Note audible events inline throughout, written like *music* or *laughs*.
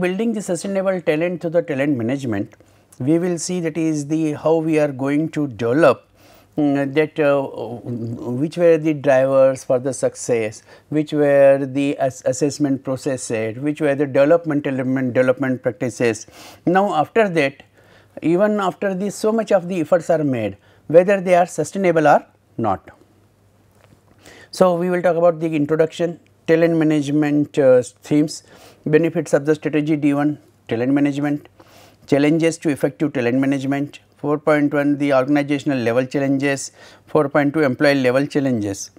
building the sustainable talent through the talent management, we will see that is the how we are going to develop mm, that uh, which were the drivers for the success, which were the ass assessment processes, which were the element, development practices. Now, after that, even after this, so much of the efforts are made, whether they are sustainable or not. So, we will talk about the introduction, talent management uh, themes, benefits of the strategy D1 talent management, challenges to effective talent management, 4.1 the organizational level challenges, 4.2 employee level challenges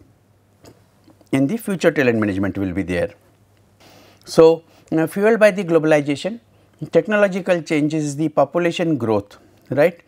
in the future talent management will be there. So, uh, fueled by the globalization, technological changes, the population growth, right?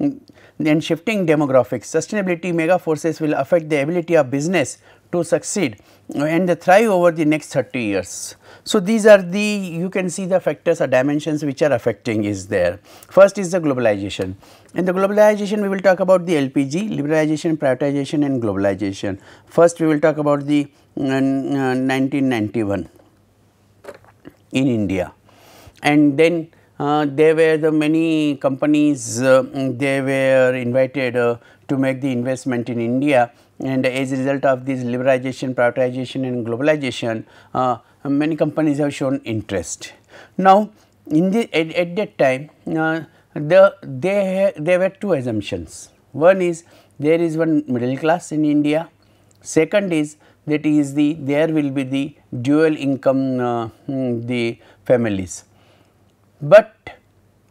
Mm, then shifting demographics, sustainability mega forces will affect the ability of business to succeed and they thrive over the next 30 years. So, these are the you can see the factors or dimensions which are affecting is there. First is the globalization In the globalization we will talk about the LPG, liberalization, privatization and globalization. First we will talk about the mm, uh, 1991 in India and then uh, there were the many companies uh, they were invited uh, to make the investment in India and as a result of this liberalization, privatization and globalization, uh, many companies have shown interest. Now, in the at, at that time, uh, the they there were two assumptions. One is there is one middle class in India. Second is that is the there will be the dual income uh, hmm, the families. But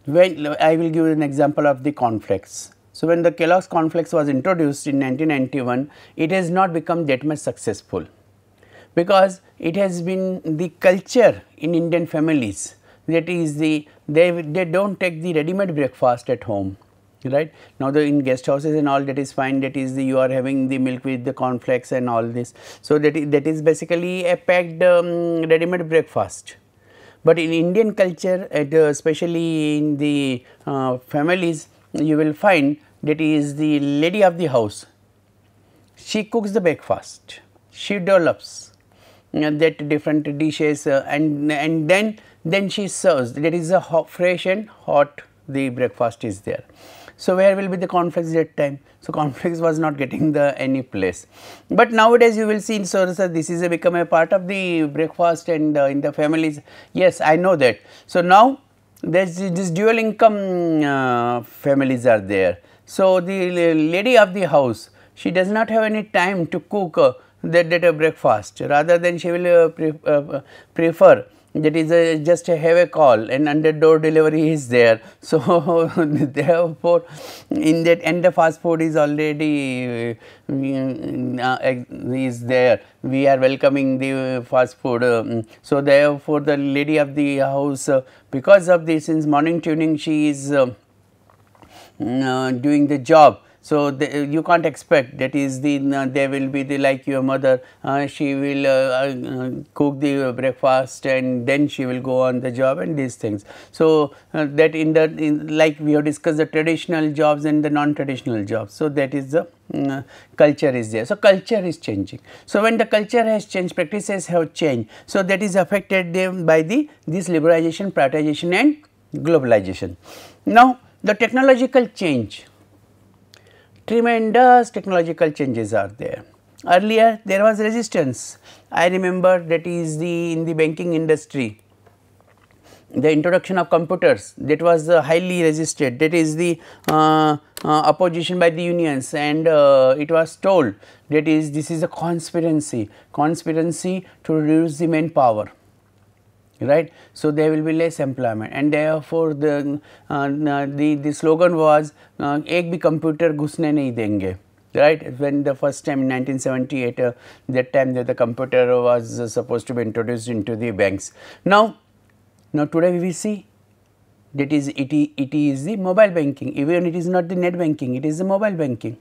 when I will give an example of the conflicts so, when the Kellogg's cornflakes was introduced in 1991, it has not become that much successful because it has been the culture in Indian families that is the they, they do not take the ready made breakfast at home right. Now, the in guest houses and all that is fine that is the you are having the milk with the cornflakes and all this. So, that is, that is basically a packed um, ready made breakfast. But in Indian culture uh, especially in the uh, families you will find that is the lady of the house, she cooks the breakfast, she develops you know, that different dishes uh, and, and then, then she serves that is a hot, fresh and hot the breakfast is there. So, where will be the conflicts that time? So, conflicts was not getting the any place. But nowadays you will see in Sorasa this is a become a part of the breakfast and uh, in the families. Yes, I know that. So, now there is this dual income uh, families are there. So, the lady of the house, she does not have any time to cook uh, that, that uh, breakfast rather than she will uh, pre uh, uh, prefer that is uh, just have a call and under door delivery is there. *laughs* So, *laughs* therefore, in that and the fast food is already uh, uh is there, we are welcoming the fast food. Um, so, therefore, the lady of the house because of this since morning tuning she is um, uh, doing the job. So, the, you can't expect that is the uh, there will be the like your mother uh, she will uh, uh, cook the breakfast and then she will go on the job and these things. So, uh, that in the in like we have discussed the traditional jobs and the non traditional jobs. So, that is the culture is there. So, culture is changing. So, when the culture has changed practices have changed. So, that is affected them by the this liberalization privatization and globalization. Now, the technological change, tremendous technological changes are there. Earlier there was resistance. I remember that is the in the banking industry, the introduction of computers that was uh, highly resisted that is the uh, uh, opposition by the unions and uh, it was told that is this is a conspiracy conspiracy to reduce the manpower right. So, there will be less employment and therefore, the uh, uh the, the slogan was uh, ek bhi computer ghusne nahi denge right when the first time in 1978 uh, that time that the computer was uh, supposed to be introduced into the banks. Now, now today we see that is it, it is the mobile banking even it is not the net banking it is the mobile banking.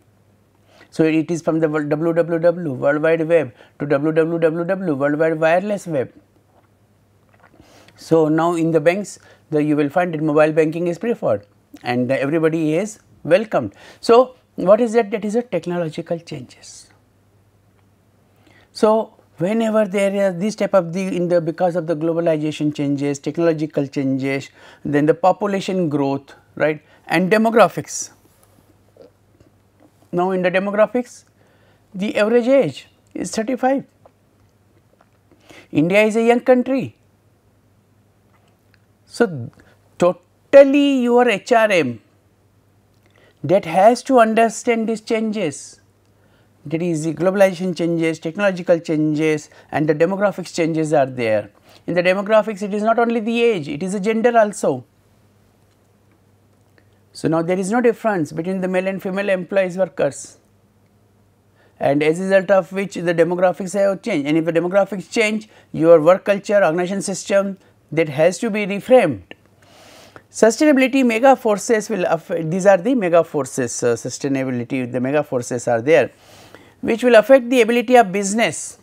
So, it is from the www world wide web to www world wide wireless web so, now in the banks the you will find that mobile banking is preferred and everybody is welcomed. So, what is that? That is a technological changes. So, whenever there are this type of the in the because of the globalization changes, technological changes, then the population growth right and demographics. Now, in the demographics the average age is 35. India is a young country so, totally your HRM that has to understand these changes that is the globalization changes, technological changes and the demographics changes are there. In the demographics it is not only the age, it is the gender also. So, now there is no difference between the male and female employees workers and as a result of which the demographics have changed and if the demographics change your work culture, organization system that has to be reframed. Sustainability mega forces will affect, these are the mega forces, uh, sustainability, the mega forces are there, which will affect the ability of business,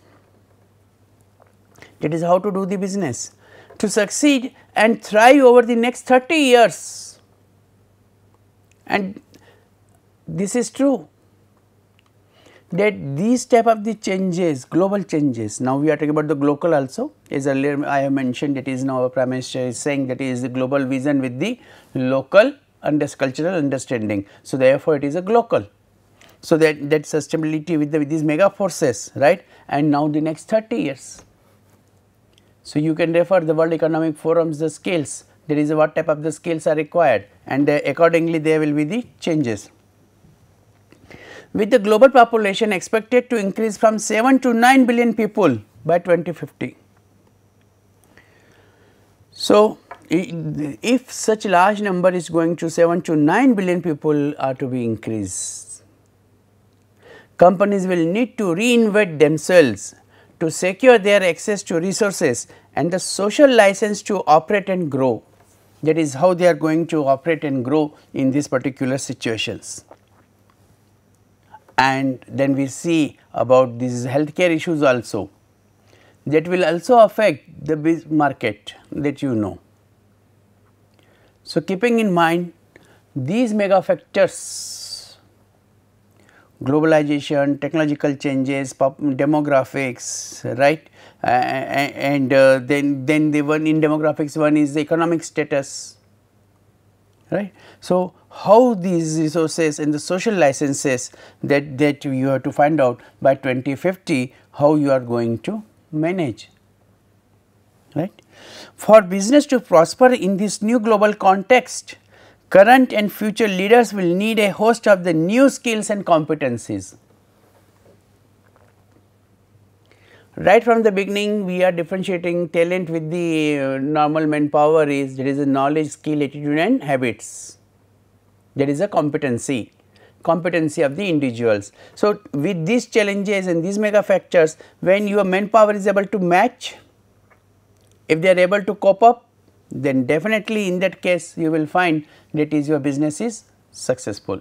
that is how to do the business, to succeed and thrive over the next 30 years. And this is true that these type of the changes, global changes, now we are talking about the global also, as earlier I have mentioned it is now our Prime Minister is saying it is the global vision with the local and cultural understanding. So, therefore, it is a global. So, that, that sustainability with, the, with these mega forces, right, and now the next 30 years. So, you can refer the World Economic Forum's the scales, there is what type of the scales are required and uh, accordingly there will be the changes with the global population expected to increase from 7 to 9 billion people by 2050. So, if such large number is going to 7 to 9 billion people are to be increased, companies will need to reinvent themselves to secure their access to resources and the social license to operate and grow. That is how they are going to operate and grow in these particular situations and then we see about these healthcare issues also that will also affect the market that you know. So, keeping in mind these mega factors globalization, technological changes, demographics, right uh, and uh, then, then the one in demographics one is the economic status, right. So, how these resources and the social licenses that, that you have to find out by 2050 how you are going to manage. Right? For business to prosper in this new global context, current and future leaders will need a host of the new skills and competencies. right from the beginning we are differentiating talent with the uh, normal manpower is there is a knowledge skill attitude and habits that is a competency, competency of the individuals. So, with these challenges and these mega factors, when your manpower is able to match, if they are able to cope up, then definitely in that case you will find that is your business is successful.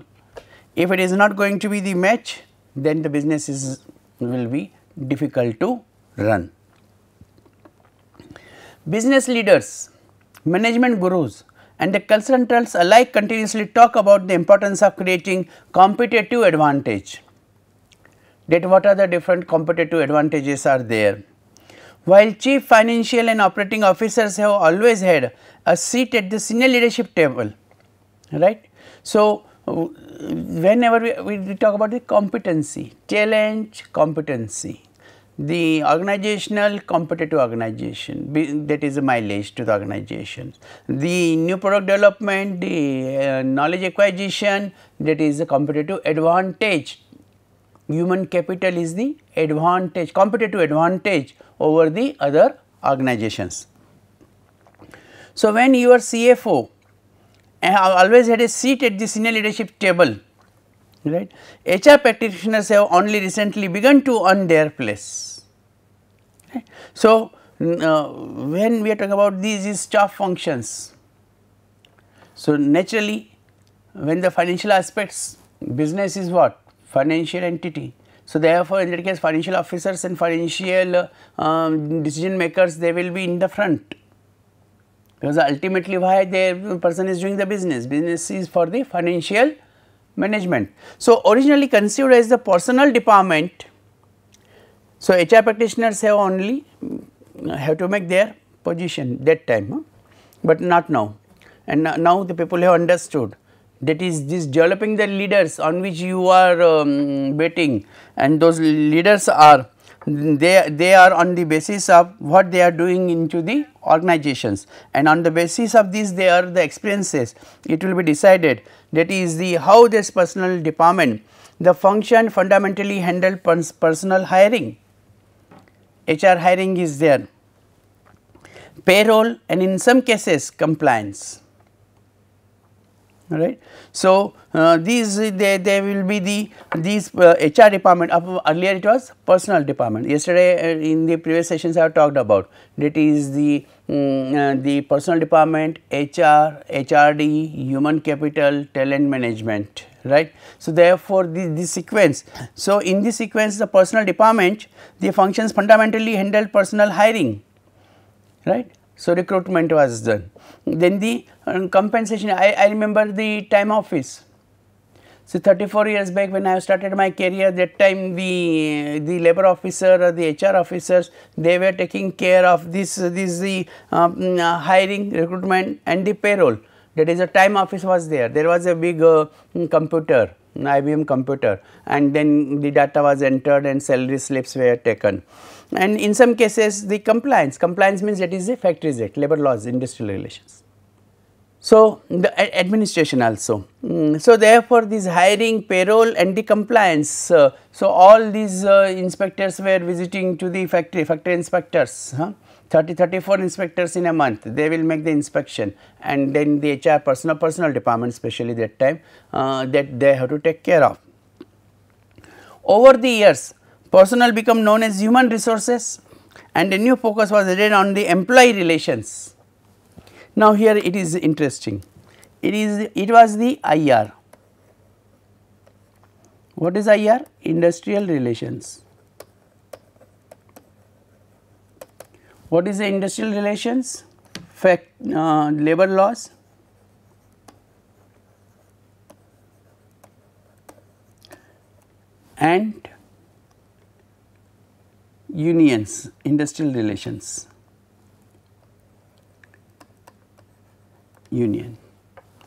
If it is not going to be the match, then the business is will be difficult to run. Business leaders, management gurus, and the consultants alike continuously talk about the importance of creating competitive advantage. That what are the different competitive advantages are there. While chief financial and operating officers have always had a seat at the senior leadership table, right. So, whenever we, we talk about the competency, challenge competency, the organizational competitive organization that is a mileage to the organization. The new product development, the uh, knowledge acquisition that is a competitive advantage. Human capital is the advantage, competitive advantage over the other organizations. So, when your CFO I uh, have always had a seat at the senior leadership table right. HR practitioners have only recently begun to earn their place. Right. So, uh, when we are talking about these, is staff functions, so naturally when the financial aspects business is what? Financial entity. So, therefore, in that case financial officers and financial uh, um, decision makers they will be in the front because ultimately why the person is doing the business, business is for the financial management. So, originally conceived as the personal department, so HR practitioners have only mm, have to make their position that time, huh? but not now and now the people have understood that is this developing the leaders on which you are um, betting and those leaders are they, they are on the basis of what they are doing into the organizations and on the basis of this, they are the experiences it will be decided that is the how this personal department the function fundamentally handle pers personal hiring HR hiring is there payroll and in some cases compliance right. So, uh, these they, they will be the these uh, HR department of, earlier it was personal department yesterday uh, in the previous sessions I have talked about that is the um, the personal department HR, HRD, human capital, talent management right. So, therefore, the, the sequence. So, in this sequence the personal department the functions fundamentally handle personal hiring right. So, recruitment was done. Then the and compensation I, I remember the time office. So 34 years back when I started my career that time the, the labor officer or the HR officers they were taking care of this, this the um, uh, hiring, recruitment and the payroll that is a time office was there. There was a big uh, computer, IBM computer and then the data was entered and salary slips were taken. And in some cases the compliance, compliance means that is the Factories Act, labor laws, industrial relations. So, the administration also. Mm, so, therefore, this hiring, payroll and the compliance. Uh, so, all these uh, inspectors were visiting to the factory, factory inspectors, huh? 30, 34 inspectors in a month. They will make the inspection and then the HR personal, personal department especially that time uh, that they have to take care of. Over the years, personnel become known as human resources and a new focus was added on the employee relations now, here it is interesting, it is it was the IR. What is IR? Industrial relations. What is the industrial relations? Fact, uh, labor laws, and unions, industrial relations. union,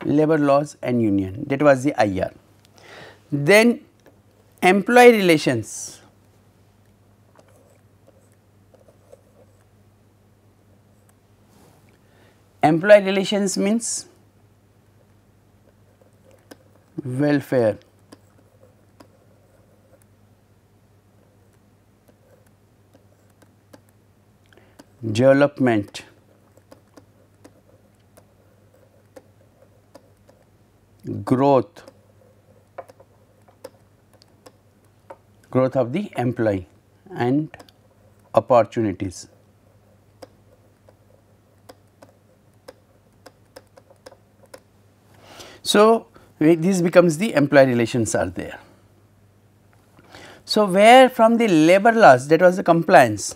labor laws and union that was the IR. Then employee relations, employee relations means welfare development growth growth of the employee and opportunities. So, this becomes the employee relations are there. So, where from the labor laws that was the compliance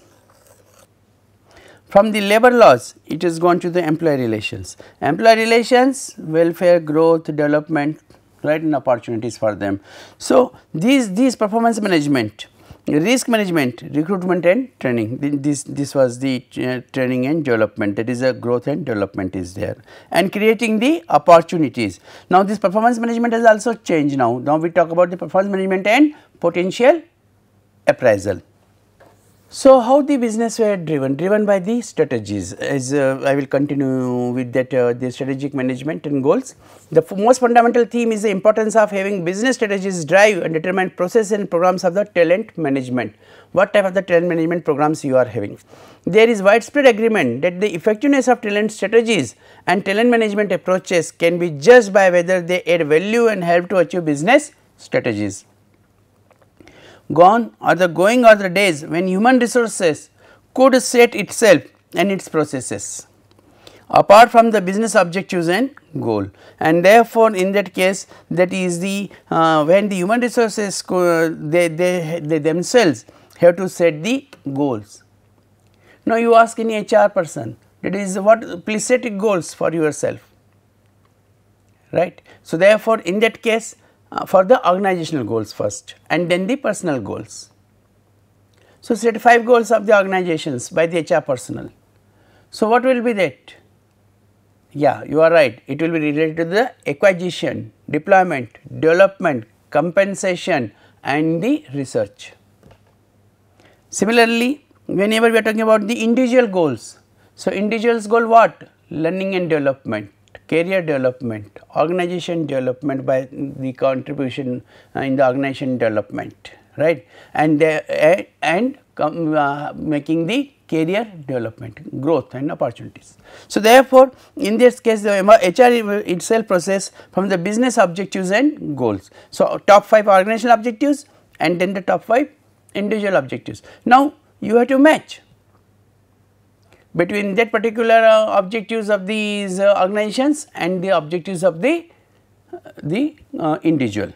from the labor laws, it is gone to the employee relations. Employee relations, welfare, growth, development, right and opportunities for them. So, these, these performance management, risk management, recruitment and training, this, this was the uh, training and development that is a growth and development is there and creating the opportunities. Now, this performance management has also changed now, now we talk about the performance management and potential appraisal. So, how the business were driven? Driven by the strategies as uh, I will continue with that uh, the strategic management and goals. The most fundamental theme is the importance of having business strategies drive and determine process and programs of the talent management. What type of the talent management programs you are having? There is widespread agreement that the effectiveness of talent strategies and talent management approaches can be judged by whether they add value and help to achieve business strategies gone are the going are the days when human resources could set itself and its processes apart from the business objectives and goal and therefore in that case that is the uh, when the human resources they, they, they themselves have to set the goals. Now you ask any HR person that is what please set goals for yourself right. So therefore in that case uh, for the organizational goals first and then the personal goals. So, set 5 goals of the organizations by the HR personnel. So, what will be that? Yeah, you are right, it will be related to the acquisition, deployment, development, compensation and the research. Similarly, whenever we are talking about the individual goals, so individual's goal what? Learning and development career development, organization development by the contribution uh, in the organization development, right? And they, uh, and come, uh, making the career development, growth and opportunities. So, therefore, in this case the HR itself process from the business objectives and goals. So, top 5 organizational objectives and then the top 5 individual objectives. Now, you have to match between that particular uh, objectives of these uh, organizations and the objectives of the, the uh, individual.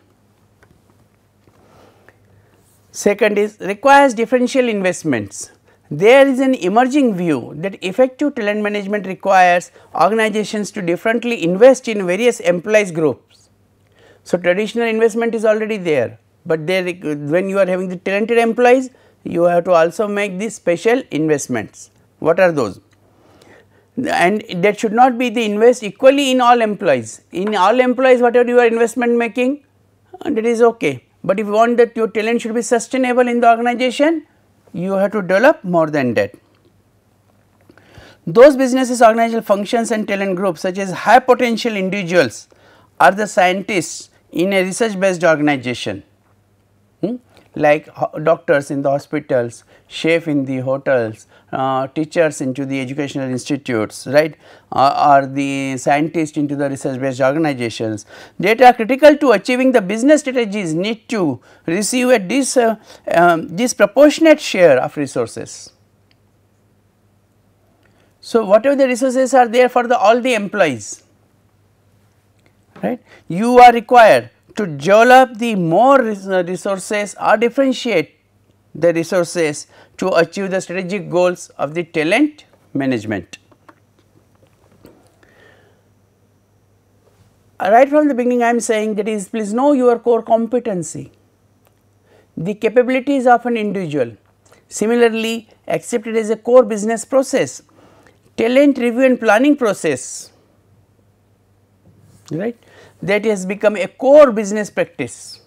Second is requires differential investments. There is an emerging view that effective talent management requires organizations to differently invest in various employees groups. So, traditional investment is already there, but there when you are having the talented employees, you have to also make these special investments. What are those? And that should not be the invest equally in all employees. In all employees, whatever you are investment making, it uh, is okay. But if you want that your talent should be sustainable in the organization, you have to develop more than that. Those businesses, organizational functions and talent groups such as high potential individuals are the scientists in a research based organization hmm? like doctors in the hospitals, chef in the hotels, uh, teachers into the educational institutes, right, uh, or the scientists into the research based organizations Data are critical to achieving the business strategies need to receive a dis, uh, um, disproportionate share of resources. So, whatever the resources are there for the all the employees, right, you are required to develop the more uh, resources or differentiate the resources to achieve the strategic goals of the talent management. Uh, right from the beginning I am saying that is please know your core competency, the capabilities of an individual. Similarly, accepted as a core business process, talent review and planning process right that has become a core business practice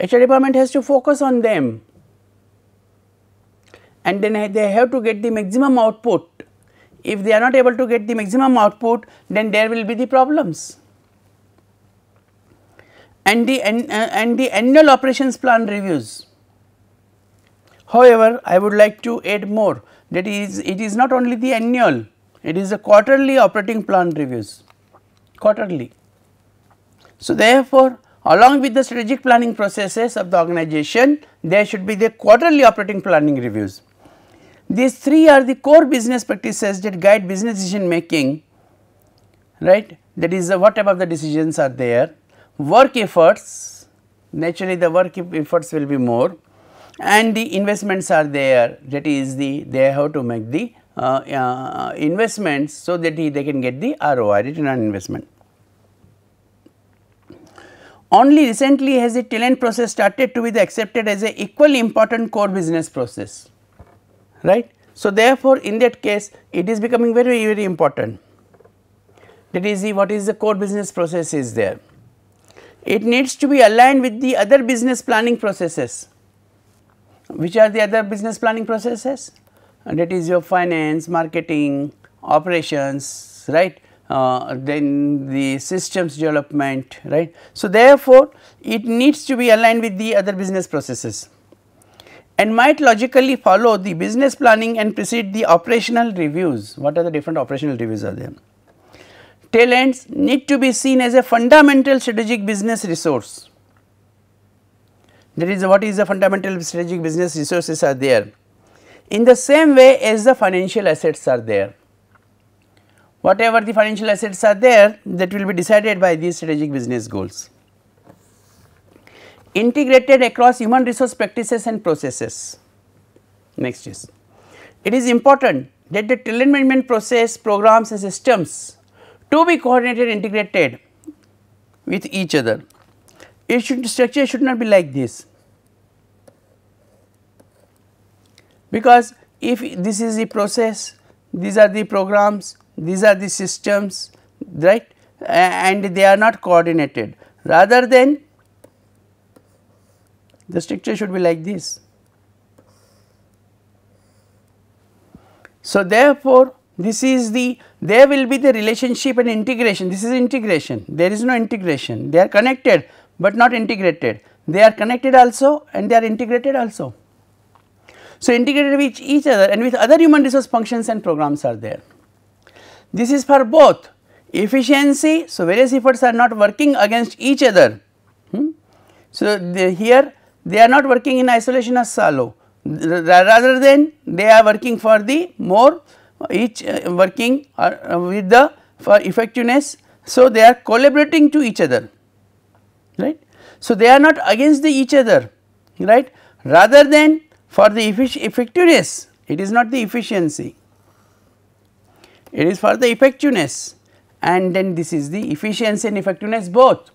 HR department has to focus on them and then they have to get the maximum output. If they are not able to get the maximum output, then there will be the problems. And the, and, uh, and the annual operations plan reviews. However, I would like to add more that is it is not only the annual, it is the quarterly operating plan reviews, quarterly. So, therefore, Along with the strategic planning processes of the organization, there should be the quarterly operating planning reviews. These three are the core business practices that guide business decision making, right? That is, what type of the decisions are there, work efforts, naturally the work efforts will be more and the investments are there that is the they have to make the uh, uh, investments so that they can get the ROI return on investment. Only recently has the talent process started to be accepted as a equally important core business process, right. So, therefore, in that case it is becoming very very important that is the what is the core business process is there. It needs to be aligned with the other business planning processes. Which are the other business planning processes? And that is your finance, marketing, operations, right, uh, then the systems development right. So, therefore, it needs to be aligned with the other business processes and might logically follow the business planning and precede the operational reviews. What are the different operational reviews are there? Tail ends need to be seen as a fundamental strategic business resource. That is what is the fundamental strategic business resources are there. In the same way as the financial assets are there whatever the financial assets are there that will be decided by these strategic business goals. Integrated across human resource practices and processes. Next is, it is important that the talent management process, programs and systems to be coordinated integrated with each other. It should structure should not be like this because if this is the process, these are the programs, these are the systems right and they are not coordinated rather than the structure should be like this. So, therefore, this is the there will be the relationship and integration this is integration there is no integration they are connected but not integrated they are connected also and they are integrated also. So, integrated with each other and with other human resource functions and programs are there. This is for both efficiency. So, various efforts are not working against each other. Hmm? So, here they are not working in isolation as solo rather than they are working for the more each uh, working or, uh, with the for effectiveness. So, they are collaborating to each other right. So, they are not against the each other right rather than for the effectiveness it is not the efficiency it is for the effectiveness and then this is the efficiency and effectiveness both.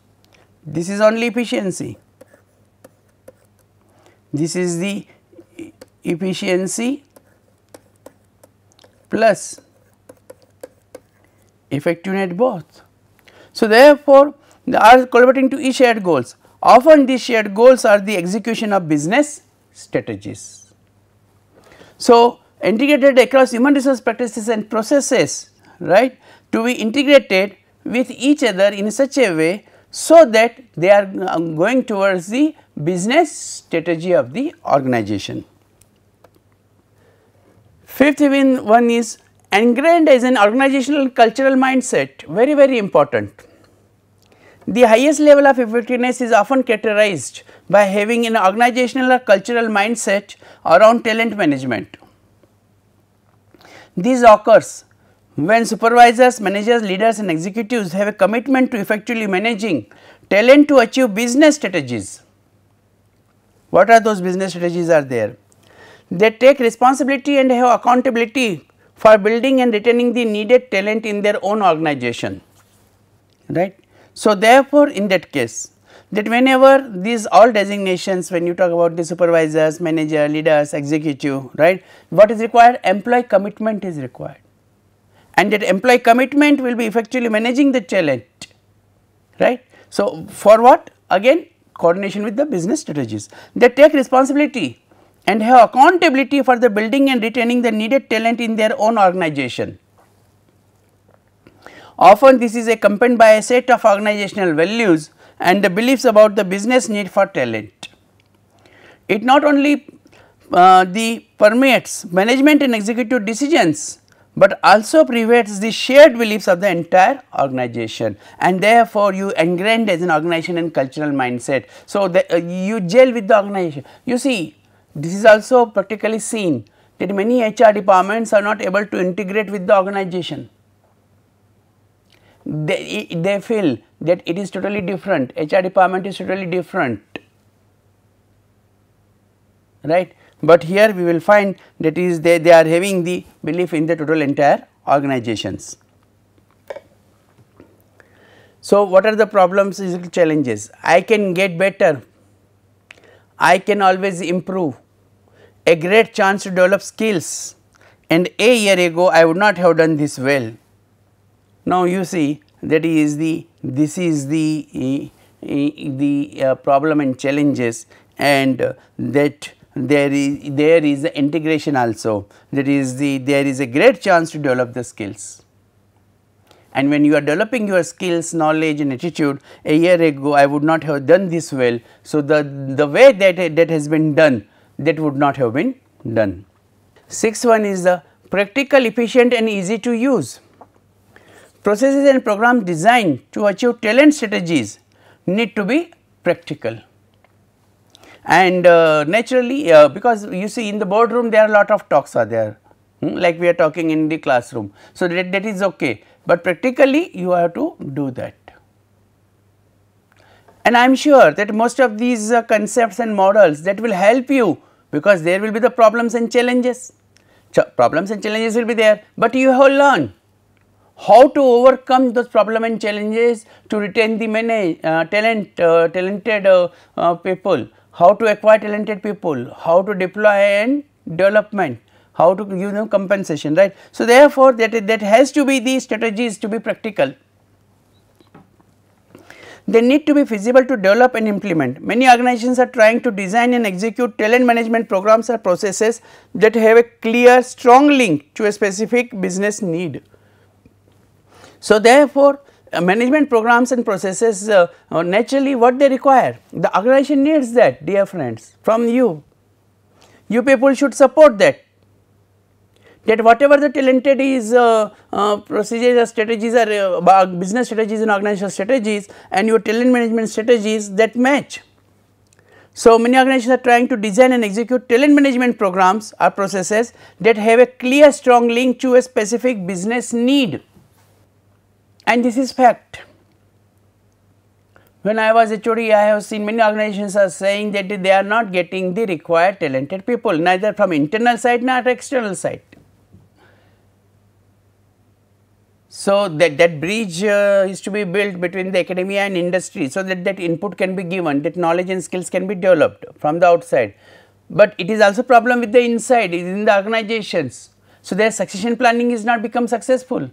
This is only efficiency, this is the efficiency plus effectiveness both. So, therefore, they are collaborating to each shared goals. Often these shared goals are the execution of business strategies. So, integrated across human resource practices and processes, right, to be integrated with each other in such a way so that they are uh, going towards the business strategy of the organization. Fifth one is ingrained as an organizational cultural mindset, very, very important. The highest level of effectiveness is often characterized by having an organizational or cultural mindset around talent management. This occurs when supervisors, managers, leaders and executives have a commitment to effectively managing talent to achieve business strategies. What are those business strategies are there? They take responsibility and have accountability for building and retaining the needed talent in their own organization, right. So, therefore, in that case that whenever these all designations when you talk about the supervisors, manager, leaders, executive, right, what is required? Employee commitment is required and that employee commitment will be effectively managing the talent, right. So, for what? Again coordination with the business strategies. They take responsibility and have accountability for the building and retaining the needed talent in their own organization. Often this is accompanied by a set of organizational values and the beliefs about the business need for talent. It not only uh, the permeates management and executive decisions, but also pervades the shared beliefs of the entire organization and therefore you ingrained as an organization and cultural mindset. So, the, uh, you gel with the organization. You see this is also practically seen that many HR departments are not able to integrate with the organization. They, they feel that it is totally different, HR department is totally different, right. But here we will find that is they, they are having the belief in the total entire organizations. So, what are the problems is challenges? I can get better, I can always improve, a great chance to develop skills and a year ago I would not have done this well. Now you see that is the this is the eh, eh, the eh, problem and challenges and uh, that there is there is the integration also that is the there is a great chance to develop the skills and when you are developing your skills knowledge and attitude a year ago i would not have done this well so the the way that that has been done that would not have been done sixth one is the practical efficient and easy to use Processes and programs designed to achieve talent strategies need to be practical. And uh, naturally, uh, because you see in the boardroom there are a lot of talks are there, hmm, like we are talking in the classroom. So, that, that is okay, but practically you have to do that. And I am sure that most of these uh, concepts and models that will help you because there will be the problems and challenges. Ch problems and challenges will be there, but you have learned how to overcome those problem and challenges to retain the many uh, talent, uh, talented uh, uh people, how to acquire talented people, how to deploy and development, how to give them compensation, right. So, therefore, that, that has to be the strategies to be practical. They need to be feasible to develop and implement. Many organizations are trying to design and execute talent management programs or processes that have a clear strong link to a specific business need. So, therefore, uh, management programs and processes uh, uh, naturally what they require the organization needs that dear friends from you you people should support that that whatever the talented is uh, uh procedures or strategies or uh, business strategies and organizational strategies and your talent management strategies that match. So, many organizations are trying to design and execute talent management programs or processes that have a clear strong link to a specific business need and this is fact. When I was HOD, I have seen many organizations are saying that they are not getting the required talented people, neither from internal side nor external side. So, that, that bridge uh, is to be built between the academia and industry, so that that input can be given, that knowledge and skills can be developed from the outside. But it is also problem with the inside, in the organizations. So, their succession planning is not become successful.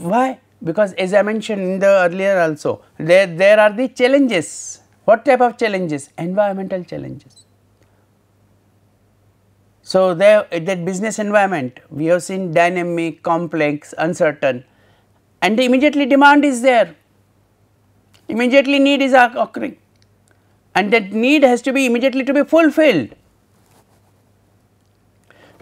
Why? Because as I mentioned in the earlier also, there, there are the challenges. What type of challenges? Environmental challenges. So, there, that business environment, we have seen dynamic, complex, uncertain and immediately demand is there, immediately need is occurring and that need has to be immediately to be fulfilled.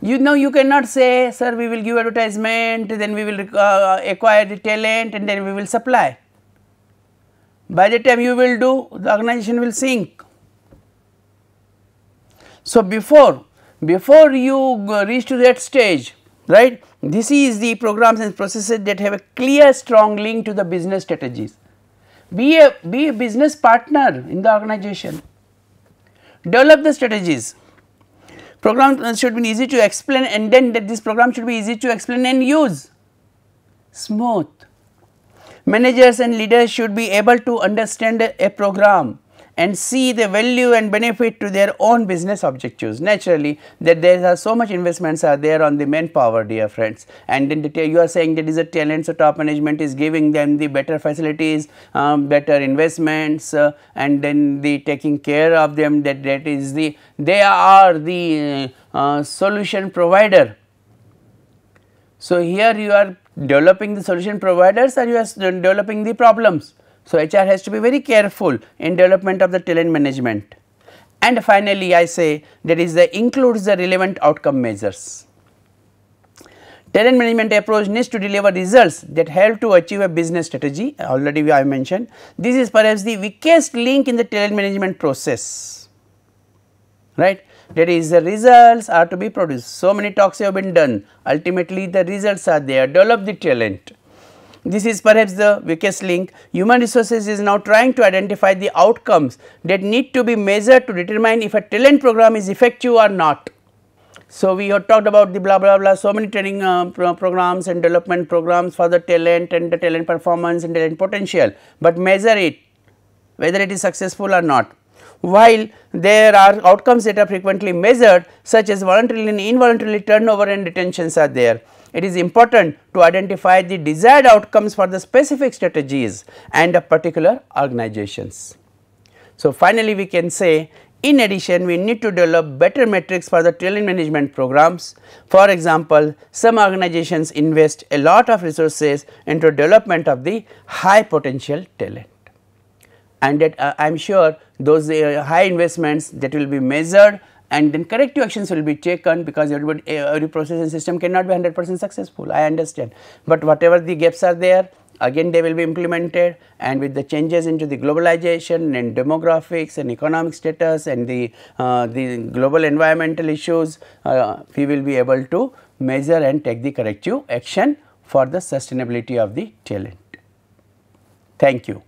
You know you cannot say, sir, we will give advertisement, then we will uh, acquire the talent and then we will supply. By the time you will do, the organization will sink. So, before, before you reach to that stage, right, this is the programs and processes that have a clear strong link to the business strategies. Be a, be a business partner in the organization. Develop the strategies. Program uh, should be easy to explain and then that this program should be easy to explain and use. Smooth. Managers and leaders should be able to understand a program and see the value and benefit to their own business objectives. Naturally, that there are so much investments are there on the manpower dear friends and then the, you are saying that is a talent so top management is giving them the better facilities, um, better investments uh, and then the taking care of them that that is the they are the uh, uh solution provider. So, here you are developing the solution providers or you are developing the problems. So, HR has to be very careful in development of the talent management. And finally, I say that is the includes the relevant outcome measures. Talent management approach needs to deliver results that help to achieve a business strategy already I mentioned. This is perhaps the weakest link in the talent management process, right. That is the results are to be produced. So many talks have been done, ultimately the results are there, develop the talent. This is perhaps the weakest link. Human resources is now trying to identify the outcomes that need to be measured to determine if a talent program is effective or not. So, we have talked about the blah blah blah so many training uh, pro programs and development programs for the talent and the talent performance and talent potential, but measure it whether it is successful or not. While there are outcomes that are frequently measured such as voluntarily and involuntarily turnover and retentions are there it is important to identify the desired outcomes for the specific strategies and of particular organizations. So, finally, we can say in addition, we need to develop better metrics for the talent management programs. For example, some organizations invest a lot of resources into development of the high potential talent and that uh, I am sure those uh, high investments that will be measured and then corrective actions will be taken because eh, every, processing system cannot be 100 percent successful, I understand. But whatever the gaps are there, again they will be implemented and with the changes into the globalization and demographics and economic status and the, uh, the global environmental issues, uh, we will be able to measure and take the corrective action for the sustainability of the talent. Thank you.